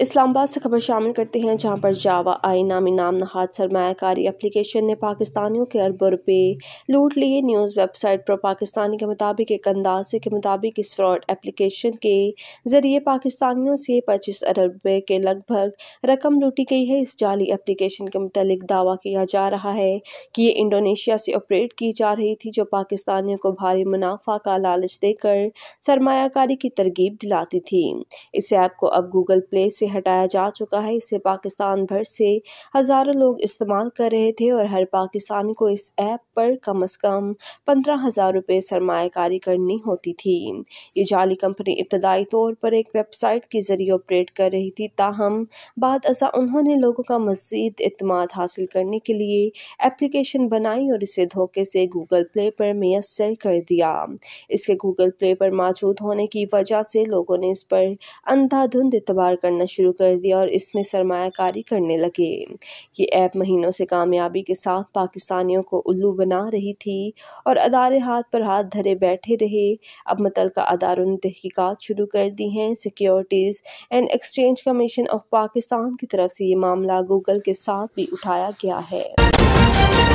इस्लामाबाद से खबर शामिल करते हैं जहां पर जावा आई नामी नाम नहाद सरमाकारी एप्लीकेशन ने पाकिस्तानियों के अरबों रुपये लूट लिए न्यूज़ वेबसाइट पर पाकिस्तानी के मुताबिक एक अंदाजे के मुताबिक इस फ्रॉड एप्लीकेशन के ज़रिए पाकिस्तानियों से पच्चीस अरब रुपये के लगभग रकम लूटी गई है इस जाली एप्लीकेशन के मतलब दावा किया जा रहा है कि ये इंडोनेशिया से ऑपरेट की जा रही थी जो पाकिस्तानियों को भारी मुनाफा का लालच देकर सरमाकारी की तरगीब दिलाती थी इस ऐप को अब गूगल प्ले से हटाया जा चुका है इसे पाकिस्तान भर से हज़ारों लोग इस्तेमाल कर रहे थे और हर पाकिस्तानी को इस ऐप पर कम अज़ कम पंद्रह हज़ार रुपये सरमाकारी करनी होती थी ये जाली कंपनी इब्तदाई तौर पर एक वेबसाइट के ज़रिए ऑपरेट कर रही थी ताहम बाद अजा उन्होंने लोगों का मज़ीद अतमाद हासिल करने के लिए एप्लीकेशन बनाई और इसे धोखे से गूगल प्ले पर मैसर कर दिया इसके गूगल प्ले पर मौजूद होने की वजह से लोगों ने इस पर अंधाधुंध इतबार करना शुरू शुरू कर दिया और इसमें सरमाकारी करने लगे ये ऐप महीनों से कामयाबी के साथ पाकिस्तानियों को उल्लू बना रही थी और अदारे हाथ पर हाथ धरे बैठे रहे अब मुतल अदारों ने तहकीक़ात शुरू कर दी हैं securities and exchange commission of Pakistan की तरफ से ये मामला गूगल के साथ भी उठाया गया है